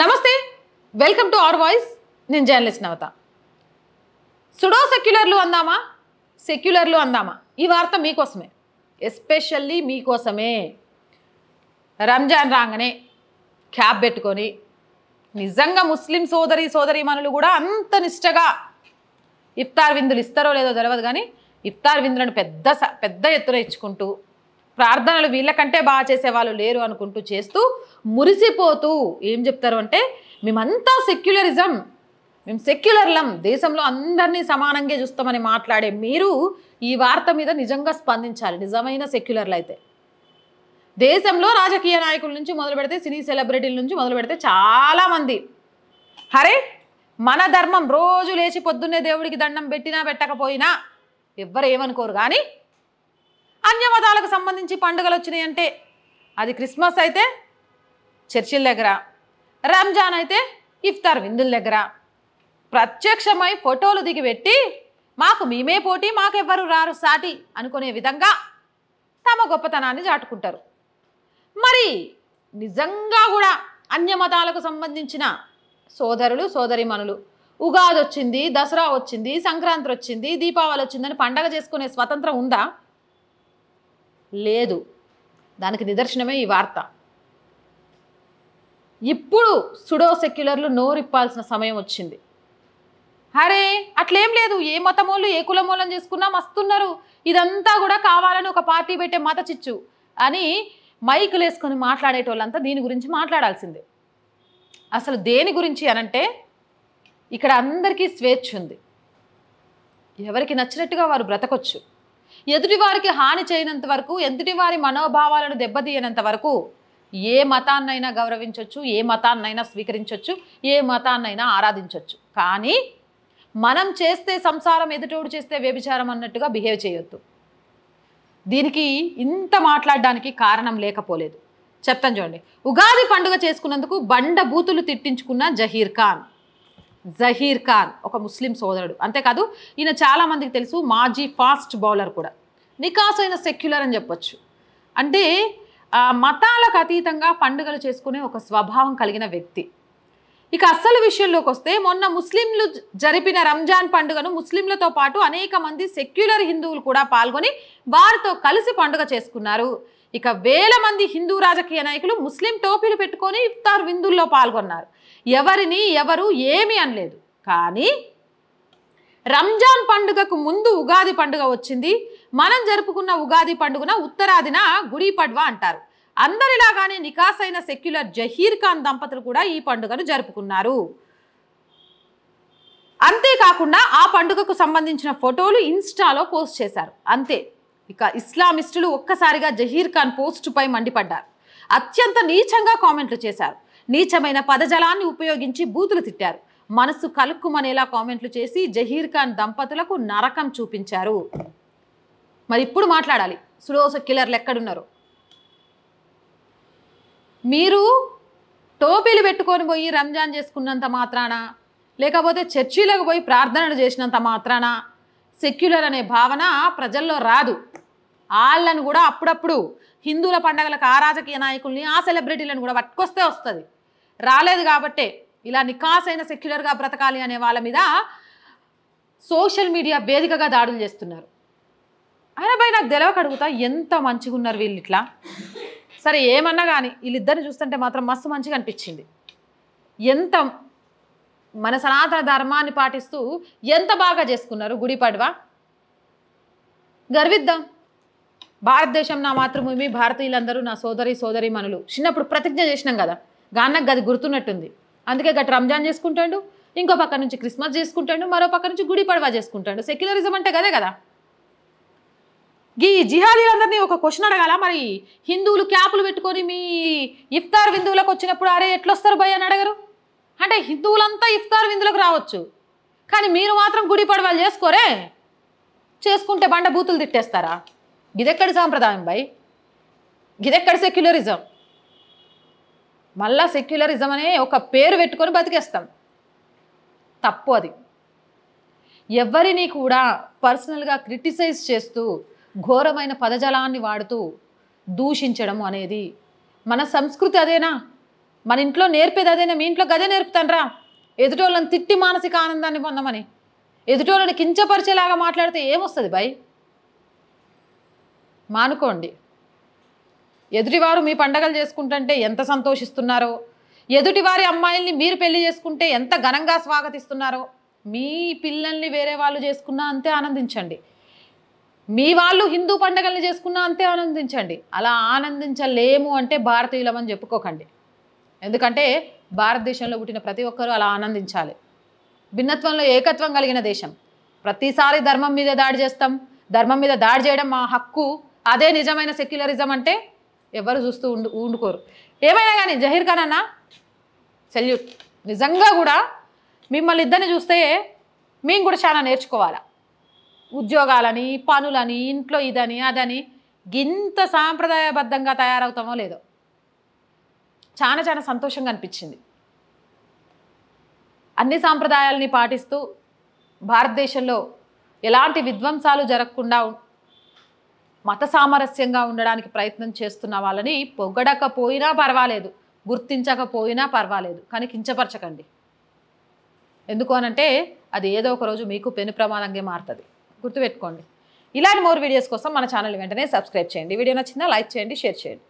నమస్తే welcome to our voice నేను journalist Navata pseudo సెక్యులర్లు అందామా సెక్యులర్లు అందామా ఈ వార్త మీకోసమే ఎస్పెషల్లీ మీకోసమే రంజాన్ రాగానే క్యాబ్ పెట్టుకొని నిజంగా ముస్లిం సోదరి మనులు కూడా అంత నిష్టగా ఇఫ్తార్ విందులు ఇస్తారో లేదో తెలియదు కానీ ఇఫ్తార్ విందులను పెద్ద పెద్ద ఎత్తున ఇచ్చుకుంటూ ప్రార్థనలు వీళ్ళకంటే బాగా చేసేవాళ్ళు లేరు అనుకుంటూ చేస్తూ మురిసిపోతూ ఏం చెప్తారు అంటే మేమంతా సెక్యులరిజం మేము సెక్యులర్లం దేశంలో అందరినీ సమానంగా చూస్తామని మాట్లాడే మీరు ఈ వార్త మీద నిజంగా స్పందించాలి నిజమైన సెక్యులర్లు అయితే దేశంలో రాజకీయ నాయకుల నుంచి మొదలు పెడితే సినీ సెలబ్రిటీల నుంచి మొదలు పెడితే చాలామంది హరే మన ధర్మం రోజు లేచి పొద్దున్నే దేవుడికి దండం పెట్టినా పెట్టకపోయినా ఎవ్వరు ఏమనుకోరు కానీ అన్యమతాలకు సంబంధించి పండుగలు వచ్చినాయంటే అది క్రిస్మస్ అయితే చర్చిల దగ్గర రంజాన్ అయితే ఇఫ్తార్ విందుల దగ్గర ప్రత్యక్షమై ఫోటోలు దిగిపెట్టి మాకు మేమే పోటీ మాకెవ్వరు రారు సాటి అనుకునే విధంగా తమ గొప్పతనాన్ని చాటుకుంటారు మరి నిజంగా కూడా మతాలకు సంబంధించిన సోదరులు సోదరిమణులు ఉగాది వచ్చింది దసరా వచ్చింది సంక్రాంతి వచ్చింది దీపావళి వచ్చిందని పండగ చేసుకునే స్వతంత్రం ఉందా లేదు దానికి నిదర్శనమే ఈ వార్త ఇప్పుడు సుడో సెక్యులర్లు నోరిప్పాల్సిన సమయం వచ్చింది అరే అట్లేం లేదు ఏ మతమూలు ఏ కులమూలం చేసుకున్నా మస్తున్నారు ఇదంతా కూడా కావాలని ఒక పార్టీ పెట్టే మత చిచ్చు అని మైకులు వేసుకొని మాట్లాడేటోళ్ళంతా దీని గురించి మాట్లాడాల్సిందే అసలు దేని గురించి అనంటే ఇక్కడ అందరికీ స్వేచ్ఛ ఉంది ఎవరికి నచ్చినట్టుగా వారు బ్రతకొచ్చు ఎదుటి వారికి హాని చేయనంత వరకు ఎదుటి వారి మనోభావాలను దెబ్బతీయనంత వరకు ఏ మతాన్నైనా గౌరవించవచ్చు ఏ మతాన్నైనా స్వీకరించవచ్చు ఏ మతాన్నైనా ఆరాధించవచ్చు కానీ మనం చేస్తే సంసారం ఎదుటోడు చేస్తే వ్యభిచారం అన్నట్టుగా బిహేవ్ చేయొద్దు దీనికి ఇంత మాట్లాడడానికి కారణం లేకపోలేదు చెప్తాను చూడండి ఉగాది పండుగ చేసుకున్నందుకు బండ బూతులు తిట్టించుకున్న జహీర్ ఖాన్ జహీర్ ఖాన్ ఒక ముస్లిం సోదరుడు అంతేకాదు ఈయన చాలామందికి తెలుసు మాజీ ఫాస్ట్ బౌలర్ కూడా నికాస్ అయిన సెక్యులర్ అని చెప్పొచ్చు అంటే మతాలకు అతీతంగా పండుగలు చేసుకునే ఒక స్వభావం కలిగిన వ్యక్తి ఇక అస్సలు విషయంలోకి వస్తే మొన్న ముస్లింలు జరిపిన రంజాన్ పండుగను ముస్లింలతో పాటు అనేక మంది సెక్యులర్ హిందువులు కూడా పాల్గొని వారితో కలిసి పండుగ చేసుకున్నారు ఇక వేల మంది హిందూ రాజకీయ నాయకులు ముస్లిం టోపీలు పెట్టుకొని ఇఫ్తార్ విందుల్లో పాల్గొన్నారు ఎవరిని ఎవరు ఏమీ అనలేదు కానీ రంజాన్ పండుగకు ముందు ఉగాది పండుగ వచ్చింది మనం జరుపుకున్న ఉగాది పండుగన ఉత్తరాదిన గుడి పడ్వా అంటారు అందరిలాగానే నికాసైన సెక్యులర్ జహీర్ ఖాన్ దంపతులు కూడా ఈ పండుగను జరుపుకున్నారు అంతేకాకుండా ఆ పండుగకు సంబంధించిన ఫోటోలు ఇన్స్టాలో పోస్ట్ చేశారు అంతే ఇక ఇస్లామిస్టులు ఒక్కసారిగా జహీర్ ఖాన్ పోస్టుపై మండిపడ్డారు అత్యంత నీచంగా కామెంట్లు చేశారు నీచమైన పదజలాన్ని ఉపయోగించి బూతులు తిట్టారు మనసు కలుక్కుమనేలా కామెంట్లు చేసి జహీర్ ఖాన్ దంపతులకు నరకం చూపించారు మరి ఇప్పుడు మాట్లాడాలి సుడోస కిల్లర్లు ఎక్కడున్నారు మీరు టోపీలు పెట్టుకొని పోయి రంజాన్ చేసుకున్నంత మాత్రాన లేకపోతే చర్చిలకు పోయి ప్రార్థనలు చేసినంత మాత్రాన సెక్యులర్ అనే భావన ప్రజల్లో రాదు వాళ్ళను కూడా అప్పుడప్పుడు హిందువుల పండగలకు ఆ రాజకీయ నాయకుల్ని ఆ సెలబ్రిటీలను కూడా పట్టుకొస్తే వస్తుంది రాలేదు కాబట్టే ఇలా నికాసైన సెక్యులర్గా బ్రతకాలి అనే వాళ్ళ మీద సోషల్ మీడియా వేదికగా దాడులు చేస్తున్నారు అయినా భయ నాకు తెలవక అడుగుతా ఎంత మంచిగా ఉన్నారు వీళ్ళు ఇట్లా సరే ఏమన్నా కానీ వీళ్ళిద్దరిని చూస్తుంటే మాత్రం మస్తు మంచిగా అనిపించింది ఎంత మన సనాతన ధర్మాన్ని పాటిస్తూ ఎంత బాగా చేసుకున్నారు గుడి పడవ గర్విద్దాం భారతదేశం నా మాతృభూమి భారతీయులందరూ నా సోదరి సోదరి మనులు చిన్నప్పుడు ప్రతిజ్ఞ చేసినాం కదా గాన్నకు గది గుర్తున్నట్టుంది అందుకే గట్ రంజాన్ చేసుకుంటాడు ఇంకో పక్క నుంచి క్రిస్మస్ చేసుకుంటాడు మరో పక్క నుంచి గుడి పడవ చేసుకుంటాడు సెక్యులరిజం అంటే కదే కదా ఈ జిహాదీలందరినీ ఒక క్వశ్చన్ అడగాల మరి హిందువులు క్యాపులు పెట్టుకొని మీ ఇఫ్తార్ విందువులకు వచ్చినప్పుడు అరే ఎట్లొస్తారు భయ్ అని అడగరు అంటే హిందువులంతా ఇఫ్తార్ విందులకు రావచ్చు కానీ మీరు మాత్రం గుడి పడవలు చేసుకోరే చేసుకుంటే బండ బూతులు తిట్టేస్తారా గిదెక్కడి సాంప్రదాయం భయ్ గిదెక్కడి సెక్యులరిజం మళ్ళా సెక్యులరిజం అనే ఒక పేరు పెట్టుకొని బతికేస్తాం తప్పు అది ఎవరిని కూడా పర్సనల్గా క్రిటిసైజ్ చేస్తూ ఘోరమైన పదజలాన్ని వాడుతూ దూషించడం అనేది మన సంస్కృతి అదేనా మన ఇంట్లో నేర్పేది అదేనా మీ ఇంట్లో గదే నేర్పుతానరా ఎదుటోళ్ళని తిట్టి మానసిక ఆనందాన్ని పొందమని ఎదుటోళ్ళని కించపరిచేలాగా మాట్లాడితే ఏమొస్తుంది భయ్ మానుకోండి ఎదుటివారు మీ పండగలు చేసుకుంటుంటే ఎంత సంతోషిస్తున్నారో ఎదుటివారి అమ్మాయిల్ని మీరు పెళ్లి చేసుకుంటే ఎంత ఘనంగా స్వాగతిస్తున్నారో మీ పిల్లల్ని వేరే వాళ్ళు చేసుకున్నా అంతే ఆనందించండి మీ వాళ్ళు హిందూ పండగల్ని చేసుకున్నా అంతే ఆనందించండి అలా ఆనందించలేము అంటే భారతీయులం అని చెప్పుకోకండి ఎందుకంటే భారతదేశంలో పుట్టిన ప్రతి ఒక్కరూ అలా ఆనందించాలి భిన్నత్వంలో ఏకత్వం కలిగిన దేశం ప్రతిసారి ధర్మం మీద దాడి చేస్తాం ధర్మం మీద దాడి చేయడం మా హక్కు అదే నిజమైన సెక్యులరిజం అంటే ఎవరు చూస్తూ ఉండు ఉండుకోరు ఏమైనా కానీ జహీర్ ఖాన్ అన్న సెల్యూట్ నిజంగా కూడా మిమ్మల్ని ఇద్దరిని చూస్తే మేము కూడా చాలా నేర్చుకోవాలా ఉద్యోగాలని పనులని ఇంట్లో ఇదని అదని గింత సాంప్రదాయబద్ధంగా తయారవుతామో లేదో చాలా చాలా సంతోషంగా అనిపించింది అన్ని సాంప్రదాయాలని పాటిస్తూ భారతదేశంలో ఎలాంటి విధ్వంసాలు జరగకుండా మత సామరస్యంగా ఉండడానికి ప్రయత్నం చేస్తున్న వాళ్ళని పొగడకపోయినా పర్వాలేదు గుర్తించకపోయినా పర్వాలేదు కానీ కించపరచకండి ఎందుకు అనంటే అది ఏదో ఒక రోజు మీకు పెను ప్రమాదంగా మారుతుంది గుర్తుపెట్టుకోండి ఇలాంటి మోర్ వీడియోస్ కోసం మన ఛానల్ వెంటనే సబ్స్క్రైబ్ చేయండి వీడియో నచ్చిందా లైక్ చేయండి షేర్ చేయండి